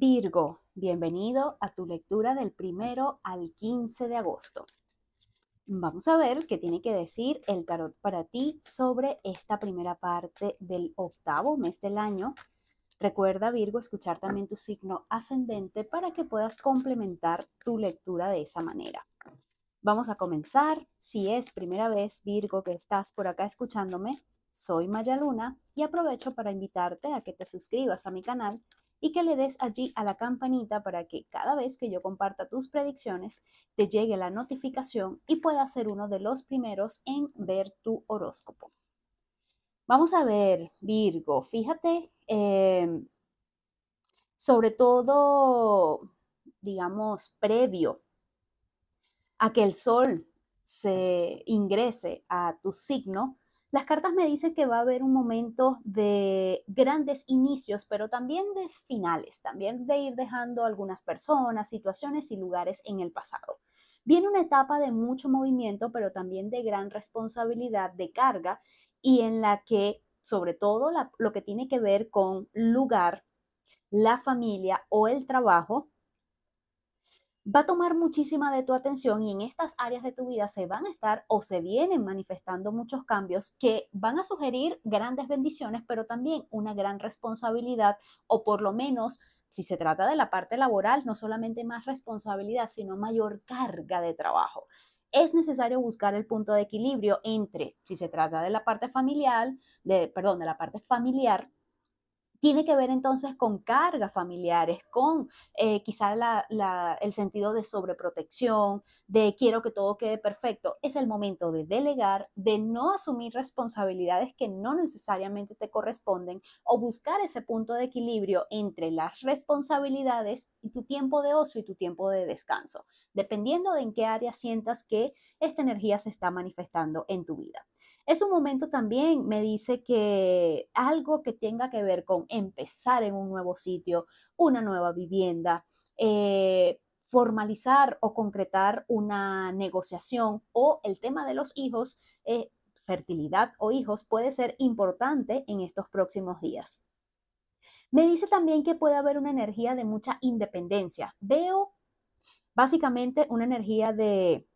Virgo, bienvenido a tu lectura del primero al 15 de agosto. Vamos a ver qué tiene que decir el tarot para ti sobre esta primera parte del octavo mes del año. Recuerda, Virgo, escuchar también tu signo ascendente para que puedas complementar tu lectura de esa manera. Vamos a comenzar. Si es primera vez, Virgo, que estás por acá escuchándome, soy Maya Luna y aprovecho para invitarte a que te suscribas a mi canal y que le des allí a la campanita para que cada vez que yo comparta tus predicciones te llegue la notificación y puedas ser uno de los primeros en ver tu horóscopo. Vamos a ver, Virgo, fíjate, em, sobre todo, digamos, previo a que el sol se ingrese a tu signo, las cartas me dicen que va a haber un momento de grandes inicios, pero también de finales, también de ir dejando algunas personas, situaciones y lugares en el pasado. Viene una etapa de mucho movimiento, pero también de gran responsabilidad, de carga, y en la que, sobre todo, lo que tiene que ver con lugar, la familia o el trabajo, va a tomar muchísima de tu atención y en estas áreas de tu vida se van a estar o se vienen manifestando muchos cambios que van a sugerir grandes bendiciones, pero también una gran responsabilidad o por lo menos si se trata de la parte laboral, no solamente más responsabilidad, sino mayor carga de trabajo. Es necesario buscar el punto de equilibrio entre si se trata de la parte familiar, de perdón, de la parte familiar tiene que ver entonces con cargas familiares, con eh, quizá el sentido de sobreprotección, de quiero que todo quede perfecto. Es el momento de delegar, de no asumir responsabilidades que no necesariamente te corresponden o buscar ese punto de equilibrio entre las responsabilidades y tu tiempo de ocio y tu tiempo de descanso, dependiendo de en qué área sientas que esta energía se está manifestando en tu vida. Es un momento también, me dice que algo que tenga que ver con empezar en un nuevo sitio, una nueva vivienda, eh, formalizar o concretar una negociación o el tema de los hijos, eh, fertilidad o hijos puede ser importante en estos próximos días. Me dice también que puede haber una energía de mucha independencia. Veo básicamente una energía de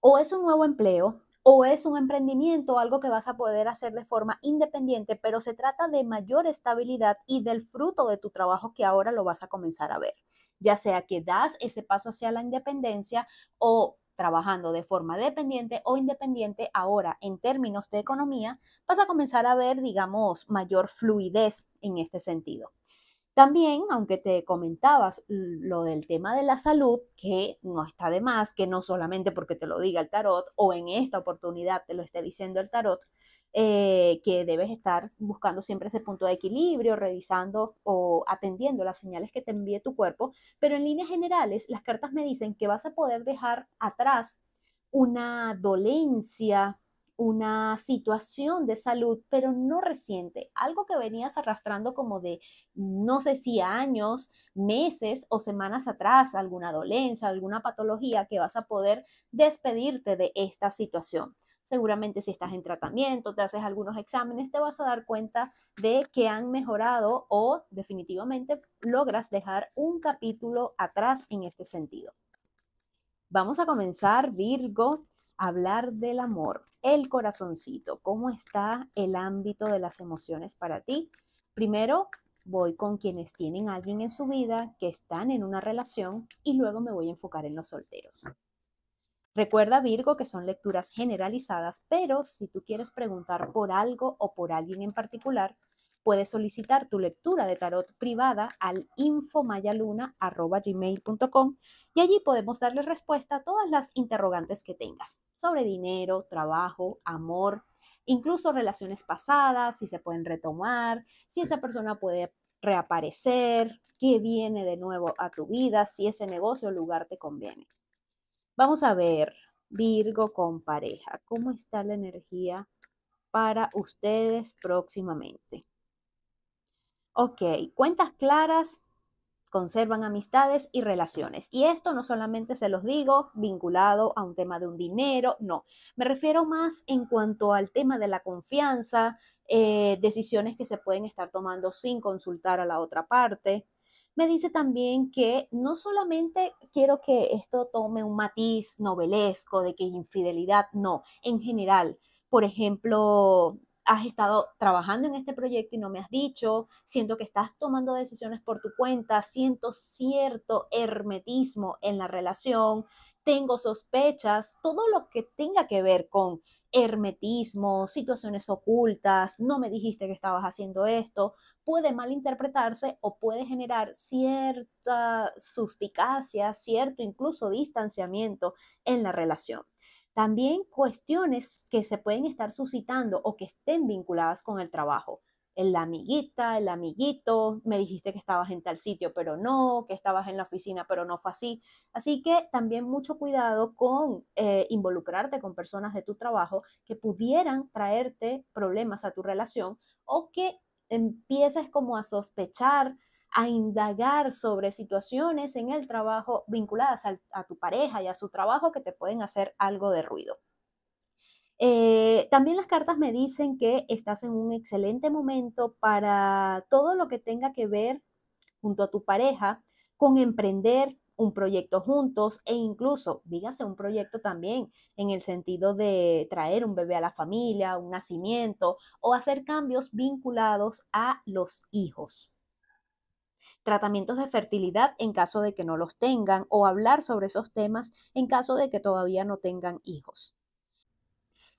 o es un nuevo empleo o es un emprendimiento, algo que vas a poder hacer de forma independiente, pero se trata de mayor estabilidad y del fruto de tu trabajo que ahora lo vas a comenzar a ver, ya sea que das ese paso hacia la independencia o trabajando de forma dependiente o independiente, ahora en términos de economía, vas a comenzar a ver, digamos, mayor fluidez en este sentido. También, aunque te comentabas lo del tema de la salud, que no está de más, que no solamente porque te lo diga el tarot o en esta oportunidad te lo esté diciendo el tarot, eh, que debes estar buscando siempre ese punto de equilibrio, revisando o atendiendo las señales que te envíe tu cuerpo, pero en líneas generales las cartas me dicen que vas a poder dejar atrás una dolencia, una situación de salud, pero no reciente, algo que venías arrastrando como de, no sé si años, meses o semanas atrás, alguna dolencia, alguna patología que vas a poder despedirte de esta situación. Seguramente si estás en tratamiento, te haces algunos exámenes, te vas a dar cuenta de que han mejorado o definitivamente logras dejar un capítulo atrás en este sentido. Vamos a comenzar, Virgo, hablar del amor, el corazoncito, cómo está el ámbito de las emociones para ti. Primero voy con quienes tienen alguien en su vida, que están en una relación y luego me voy a enfocar en los solteros. Recuerda Virgo que son lecturas generalizadas, pero si tú quieres preguntar por algo o por alguien en particular, Puedes solicitar tu lectura de tarot privada al infomayaluna.com y allí podemos darle respuesta a todas las interrogantes que tengas sobre dinero, trabajo, amor, incluso relaciones pasadas, si se pueden retomar, si esa persona puede reaparecer, qué viene de nuevo a tu vida, si ese negocio o lugar te conviene. Vamos a ver, Virgo con pareja, ¿cómo está la energía para ustedes próximamente? Ok, cuentas claras conservan amistades y relaciones. Y esto no solamente se los digo vinculado a un tema de un dinero, no, me refiero más en cuanto al tema de la confianza, eh, decisiones que se pueden estar tomando sin consultar a la otra parte. Me dice también que no solamente quiero que esto tome un matiz novelesco de que infidelidad, no, en general, por ejemplo, has estado trabajando en este proyecto y no me has dicho, siento que estás tomando decisiones por tu cuenta, siento cierto hermetismo en la relación, tengo sospechas, todo lo que tenga que ver con hermetismo, situaciones ocultas, no me dijiste que estabas haciendo esto, puede malinterpretarse o puede generar cierta suspicacia, cierto incluso distanciamiento en la relación. También cuestiones que se pueden estar suscitando o que estén vinculadas con el trabajo. El amiguita, el amiguito, me dijiste que estabas en tal sitio, pero no, que estabas en la oficina, pero no fue así. Así que también mucho cuidado con eh, involucrarte con personas de tu trabajo que pudieran traerte problemas a tu relación o que empieces como a sospechar a indagar sobre situaciones en el trabajo vinculadas a, tu pareja y a su trabajo que te pueden hacer algo de ruido. Eh, también las cartas me dicen que estás en un excelente momento para todo lo que tenga que ver junto a tu pareja con emprender un proyecto juntos e incluso, dígase, un proyecto también en el sentido de traer un bebé a la familia, un nacimiento o hacer cambios vinculados a los hijos tratamientos de fertilidad en caso de que no los tengan o hablar sobre esos temas en caso de que todavía no tengan hijos.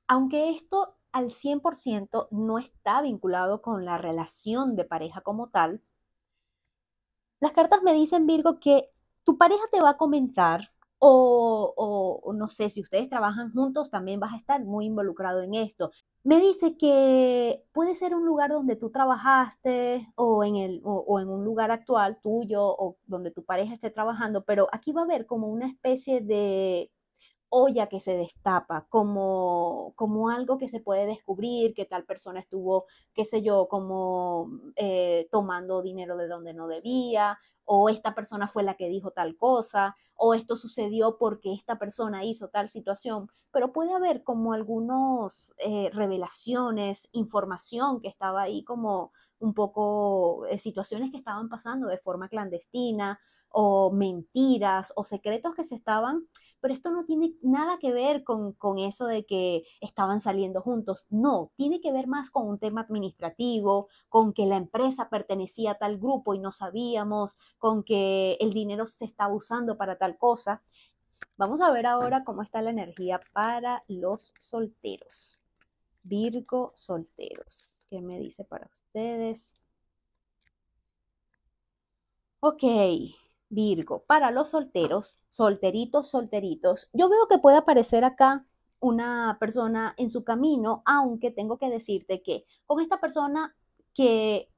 Aunque esto al 100% no está vinculado con la relación de pareja como tal, las cartas me dicen, Virgo, que tu pareja te va a comentar o, no sé, si ustedes trabajan juntos, también vas a estar muy involucrado en esto. Me dice que puede ser un lugar donde tú trabajaste o en, el, o en un lugar actual tuyo o donde tu pareja esté trabajando, pero aquí va a haber como una especie de olla que se destapa, como, como algo que se puede descubrir, que tal persona estuvo, qué sé yo, como mm, eh, tomando dinero de donde no debía, o esta persona fue la que dijo tal cosa, o esto sucedió porque esta persona hizo tal situación, pero puede haber como algunas eh, revelaciones, información que estaba ahí como un poco eh, situaciones que estaban pasando de forma clandestina, o mentiras, o secretos que se estaban pero esto no tiene nada que ver con, eso de que estaban saliendo juntos, no, tiene que ver más con un tema administrativo, con que la empresa pertenecía a tal grupo y no sabíamos, con que el dinero se estaba usando para tal cosa. Vamos a ver ahora cómo está la energía para los solteros. Virgo solteros. ¿Qué me dice para ustedes? Ok, Virgo, para los solteros, solteritos, solteritos, yo veo que puede aparecer acá una persona en su camino, aunque tengo que decirte que con esta persona que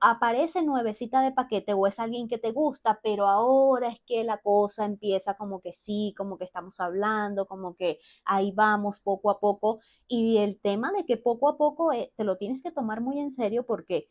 aparece nuevecita de paquete o es alguien que te gusta, pero ahora es que la cosa empieza como que sí, como que estamos hablando, como que ahí vamos poco a poco. Y el tema de que poco a poco eh, te lo tienes que tomar muy en serio porque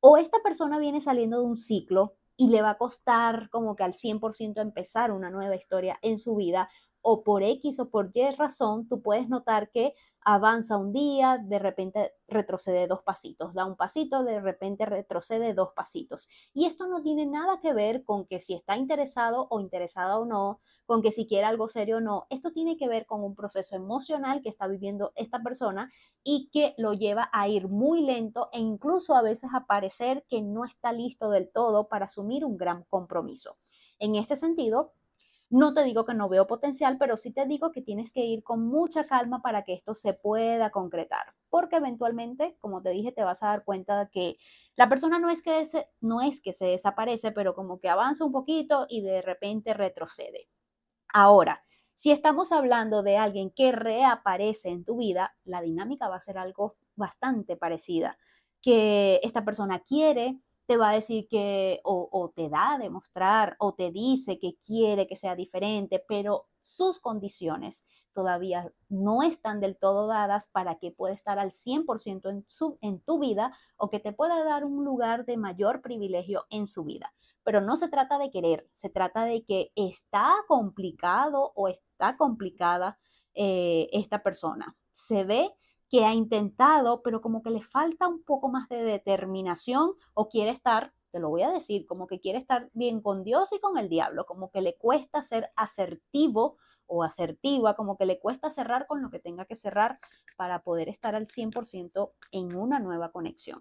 o esta persona viene saliendo de un ciclo y le va a costar como que al 100% empezar una nueva historia en su vida o por X o por Y razón, tú puedes notar que avanza un día, de repente retrocede dos pasitos, da un pasito, de repente retrocede dos pasitos. Y esto no tiene nada que ver con que si está interesado o interesada o no, con que si quiere algo serio o no. Esto tiene que ver con un proceso emocional que está viviendo esta persona y que lo lleva a ir muy lento e incluso a veces a parecer que no está listo del todo para asumir un gran compromiso. En este sentido, no te digo que no veo potencial, pero sí te digo que tienes que ir con mucha calma para que esto se pueda concretar, porque eventualmente, como te dije, te vas a dar cuenta de que la persona no es que, se, no es que se desaparece, pero como que avanza un poquito y de repente retrocede. Ahora, si estamos hablando de alguien que reaparece en tu vida, la dinámica va a ser algo bastante parecida, que esta persona quiere te va a decir que o, te da a demostrar o te dice que quiere que sea diferente, pero sus condiciones todavía no están del todo dadas para que pueda estar al 100% en, en tu vida o que te pueda dar un lugar de mayor privilegio en su vida. Pero no se trata de querer, se trata de que está complicado o está complicada eh, esta persona. Se ve que ha intentado, pero como que le falta un poco más de determinación o quiere estar, te lo voy a decir, como que quiere estar bien con Dios y con el diablo, como que le cuesta ser asertivo o asertiva, como que le cuesta cerrar con lo que tenga que cerrar para poder estar al 100% en una nueva conexión.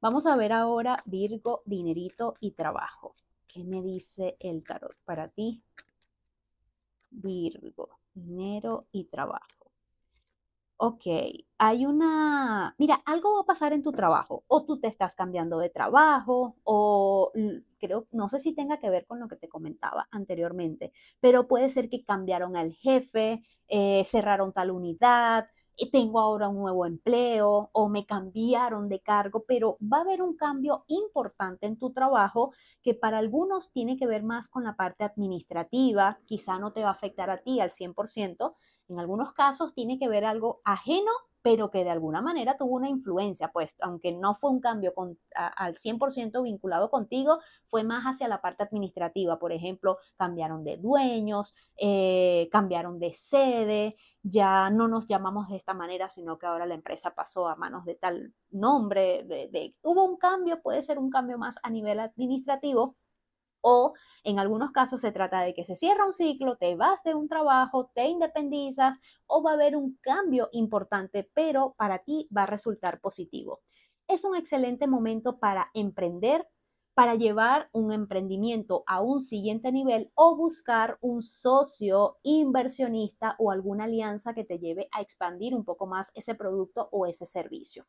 Vamos a ver ahora Virgo, dinerito y trabajo. ¿Qué me dice el tarot para ti? Virgo, dinero y trabajo ok, hay una, mira, algo va a pasar en tu trabajo, o tú te estás cambiando de trabajo, o creo, no sé si tenga que ver con lo que te comentaba anteriormente, pero puede ser que cambiaron al jefe, eh, cerraron tal unidad, eh, tengo ahora un nuevo empleo o me cambiaron de cargo, pero va a haber un cambio importante en tu trabajo que para algunos tiene que ver más con la parte administrativa, quizá no te va a afectar a ti al 100%, en algunos casos tiene que ver algo ajeno pero que de alguna manera tuvo una influencia, pues aunque no fue un cambio al 100% vinculado contigo, fue más hacia la parte administrativa. Por ejemplo, cambiaron de dueños, eh, cambiaron de sede, ya no nos llamamos de esta manera, sino que ahora la empresa pasó a manos de tal nombre. de, hubo un cambio, puede ser un cambio más a nivel administrativo o en algunos casos se trata de que se cierra un ciclo, te vas de un trabajo, te independizas o va a haber un cambio importante, pero para ti va a resultar positivo. Es un excelente momento para emprender, para llevar un emprendimiento a un siguiente nivel o buscar un socio inversionista o alguna alianza que te lleve a expandir un poco más ese producto o ese servicio.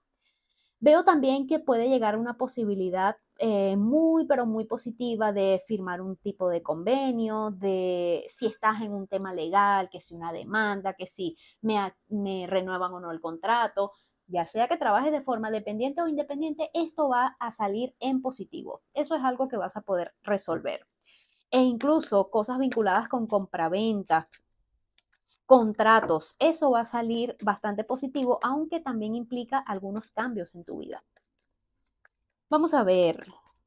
Veo también que puede llegar una posibilidad eh, muy, pero muy positiva de firmar un tipo de convenio, de si estás en un tema legal, que si una demanda, que si me, me renuevan o no el contrato, ya sea que trabajes de forma dependiente o independiente, esto va a salir en positivo. Eso es algo que vas a poder resolver. E incluso cosas vinculadas con compraventa, contratos. Eso va a salir bastante positivo, aunque también implica algunos cambios en tu vida. Vamos a ver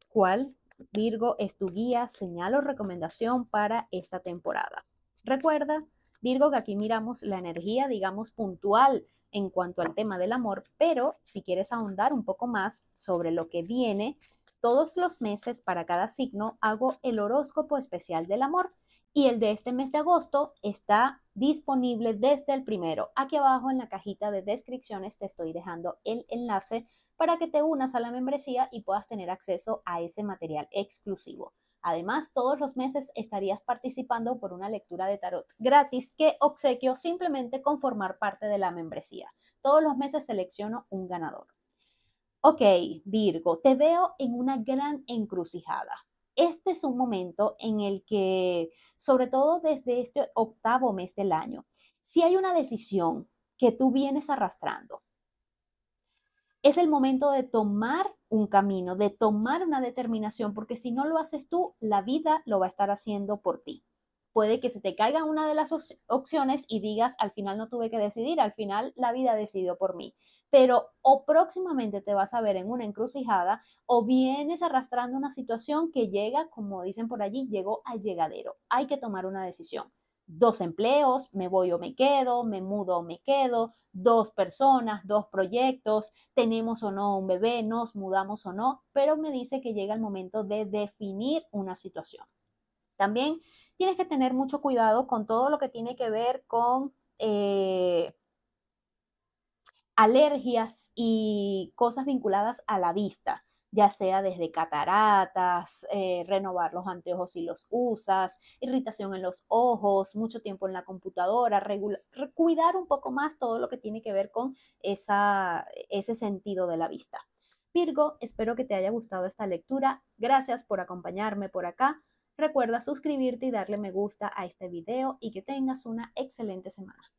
cuál, Virgo, es tu guía, señal o recomendación para esta temporada. Recuerda, Virgo, que aquí miramos la energía, digamos, puntual en cuanto al tema del amor, pero si quieres ahondar un poco más sobre lo que viene, todos los meses para cada signo hago el horóscopo especial del amor y el de este mes de agosto está disponible desde el primero. Aquí abajo en la cajita de descripciones te estoy dejando el enlace para que te unas a la membresía y puedas tener acceso a ese material exclusivo. Además, todos los meses estarías participando por una lectura de tarot gratis que obsequio simplemente con formar parte de la membresía. Todos los meses selecciono un ganador. Ok, Virgo, te veo en una gran encrucijada este es un momento en el que, sobre todo desde este octavo mes del año, si hay una decisión que tú vienes arrastrando, es el momento de tomar un camino, de tomar una determinación, porque si no lo haces tú, la vida lo va a estar haciendo por ti puede que se te caiga una de las opciones y digas, al final no tuve que decidir, al final la vida decidió por mí. Pero o próximamente te vas a ver en una encrucijada o vienes arrastrando una situación que llega, como dicen por allí, llegó al llegadero. Hay que tomar una decisión. Dos empleos, me voy o me quedo, me mudo o me quedo, dos personas, dos proyectos, tenemos o no un bebé, nos mudamos o no, pero me dice que llega el momento de definir una situación. También tienes que tener mucho cuidado con todo lo que tiene que ver con eh, alergias y cosas vinculadas a la vista ya sea desde cataratas, eh, renovar los anteojos si los usas, irritación en los ojos, mucho tiempo en la computadora, cuidar un poco más todo lo que tiene que ver con ese sentido de la vista. Virgo, espero que te haya gustado esta lectura. Gracias por acompañarme por acá. Recuerda suscribirte y darle me gusta a este video y que tengas una excelente semana.